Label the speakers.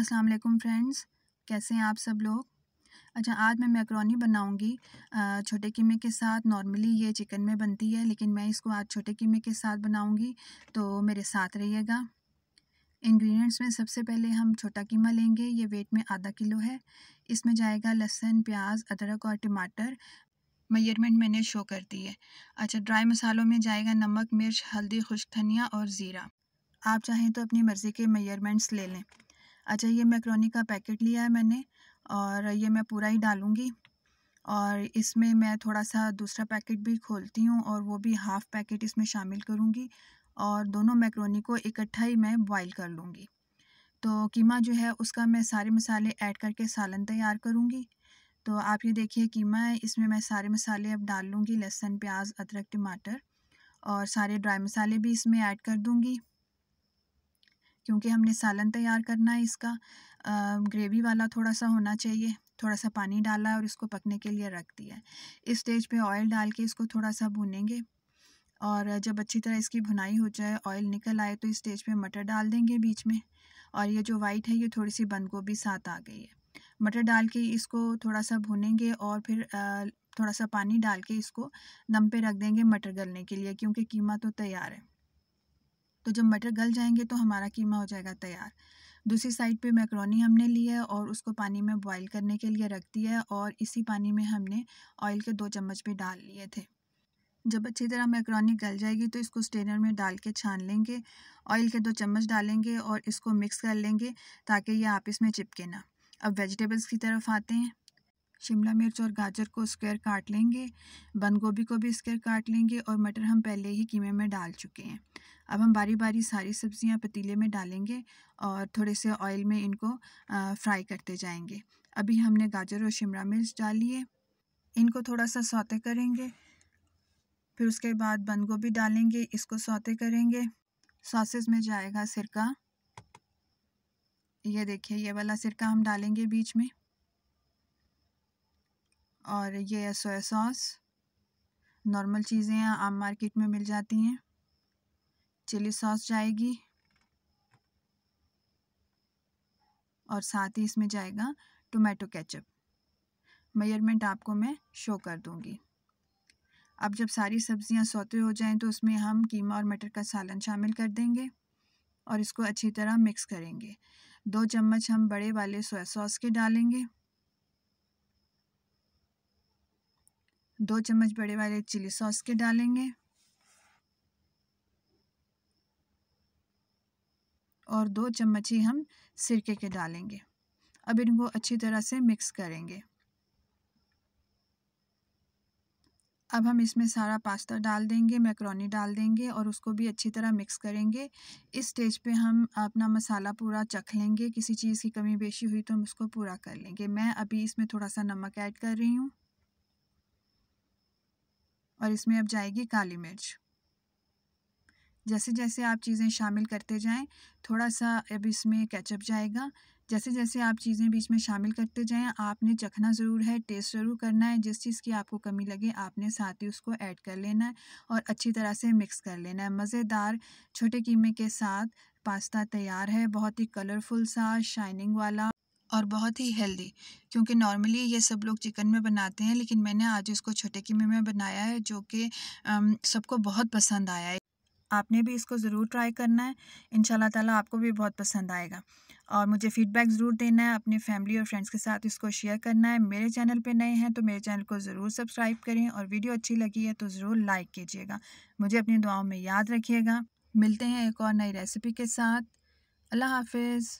Speaker 1: अस्सलाम वालेकुम फ्रेंड्स कैसे हैं आप सब लोग अच्छा आज मैं मैक्रोनी बनाऊंगी छोटे कीमे के साथ नॉर्मली ये चिकन में बनती है लेकिन मैं इसको आज छोटे कीमे के साथ बनाऊंगी तो मेरे साथ रहिएगा इंग्रेडिएंट्स में सबसे पहले हम छोटा कीमा लेंगे ये वेट में आधा किलो है इसमें जाएगा लहसुन प्याज अदरक और टमाटर मयरमेंट मैंने शो कर दी है अच्छा ड्राई मसालों में जाएगा नमक मिर्च हल्दी खुश्क धनिया और ज़ीरा आप चाहें तो अपनी मर्ज़ी के मयरमेंट्स ले लें अच्छा ये मैक्रोनी का पैकेट लिया है मैंने और ये मैं पूरा ही डालूँगी और इसमें मैं थोड़ा सा दूसरा पैकेट भी खोलती हूँ और वो भी हाफ़ पैकेट इसमें शामिल करूँगी और दोनों मैक्रोनी को इकट्ठा ही मैं बॉईल कर लूँगी तो कीमा जो है उसका मैं सारे मसाले ऐड करके सालन तैयार करूँगी तो आप ये देखिए कीमा है इसमें मैं सारे मसाले अब डाल लूँगी लहसुन प्याज अदरक टमाटर और सारे ड्राई मसाले भी इसमें ऐड कर दूँगी क्योंकि हमने सालन तैयार करना है इसका ग्रेवी वाला थोड़ा सा होना चाहिए थोड़ा सा पानी डाला है और इसको पकने के लिए रख दिया है इस स्टेज पे ऑयल डाल के इसको थोड़ा सा भुनेंगे और जब अच्छी तरह इसकी भुनाई हो जाए ऑयल निकल आए तो इस स्टेज पे मटर डाल देंगे बीच में और ये जो वाइट है ये थोड़ी सी बंद गोभी साथ आ गई है मटर डाल के इसको थोड़ा सा भुनेंगे और फिर थोड़ा सा पानी डाल के इसको दम पे रख देंगे मटर गलने के लिए क्योंकि कीमा तो तैयार है तो जब मटर गल जाएंगे तो हमारा कीमा हो जाएगा तैयार दूसरी साइड पे मैक्रोनी हमने ली है और उसको पानी में बॉईल करने के लिए रख दिया है और इसी पानी में हमने ऑयल के दो चम्मच भी डाल लिए थे जब अच्छी तरह मैक्रोनी गल जाएगी तो इसको स्टेनर में डाल के छान लेंगे ऑयल के दो चम्मच डालेंगे और इसको मिक्स कर लेंगे ताकि ये आपस में चिपके ना अब वेजिटेबल्स की तरफ आते हैं शिमला मिर्च और गाजर को स्क्वायर काट लेंगे बंद गोभी को भी स्क्वायर काट लेंगे और मटर हम पहले ही कीमे में डाल चुके हैं अब हम बारी बारी सारी सब्ज़ियाँ पतीले में डालेंगे और थोड़े से ऑयल में इनको फ्राई करते जाएंगे अभी हमने गाजर और शिमला मिर्च डाल लिए इनको थोड़ा सा सौते करेंगे फिर उसके बाद बंद गोभी डालेंगे इसको सौते करेंगे सॉसेज में जाएगा सिरका ये देखिए ये वाला सिरका हम डालेंगे बीच में और ये है सोया सॉस नॉर्मल चीज़ें हैं आम मार्केट में मिल जाती हैं चिली सॉस जाएगी और साथ ही इसमें जाएगा टोमेटो केचप मेयरमेंट आपको मैं शो कर दूँगी अब जब सारी सब्ज़ियाँ सौते हो जाएं तो उसमें हम कीमा और मटर का सालन शामिल कर देंगे और इसको अच्छी तरह मिक्स करेंगे दो चम्मच हम बड़े वाले सोया सॉस के डालेंगे दो चम्मच बड़े वाले चिली सॉस के डालेंगे और दो चम्मच ही हम सिरके के डालेंगे अब इनको अच्छी तरह से मिक्स करेंगे अब हम इसमें सारा पास्ता डाल देंगे मैक्रोनी डाल देंगे और उसको भी अच्छी तरह मिक्स करेंगे इस स्टेज पे हम अपना मसाला पूरा चख लेंगे किसी चीज़ की कमी बेशी हुई तो हम उसको पूरा कर लेंगे मैं अभी इसमें थोड़ा सा नमक ऐड कर रही हूँ और इसमें अब जाएगी काली मिर्च जैसे जैसे आप चीज़ें शामिल करते जाएं थोड़ा सा अब इसमें कैचअप जाएगा जैसे जैसे आप चीज़ें बीच में शामिल करते जाएं आपने चखना ज़रूर है टेस्ट ज़रूर करना है जिस चीज़ की आपको कमी लगे आपने साथ ही उसको ऐड कर लेना है और अच्छी तरह से मिक्स कर लेना है मज़ेदार छोटे कीमे के साथ पास्ता तैयार है बहुत ही कलरफुल सा शाइनिंग वाला और बहुत ही हेल्दी क्योंकि नॉर्मली ये सब लोग चिकन में बनाते हैं लेकिन मैंने आज इसको छोटे कीमे में बनाया है जो कि सबको बहुत पसंद आया है आपने भी इसको ज़रूर ट्राई करना है इन ताला आपको भी बहुत पसंद आएगा और मुझे फीडबैक ज़रूर देना है अपने फैमिली और फ्रेंड्स के साथ इसको शेयर करना है मेरे चैनल पे नए हैं तो मेरे चैनल को ज़रूर सब्सक्राइब करें और वीडियो अच्छी लगी है तो ज़रूर लाइक कीजिएगा मुझे अपनी दुआओं में याद रखिएगा मिलते हैं एक और नई रेसिपी के साथ अल्लाह हाफिज़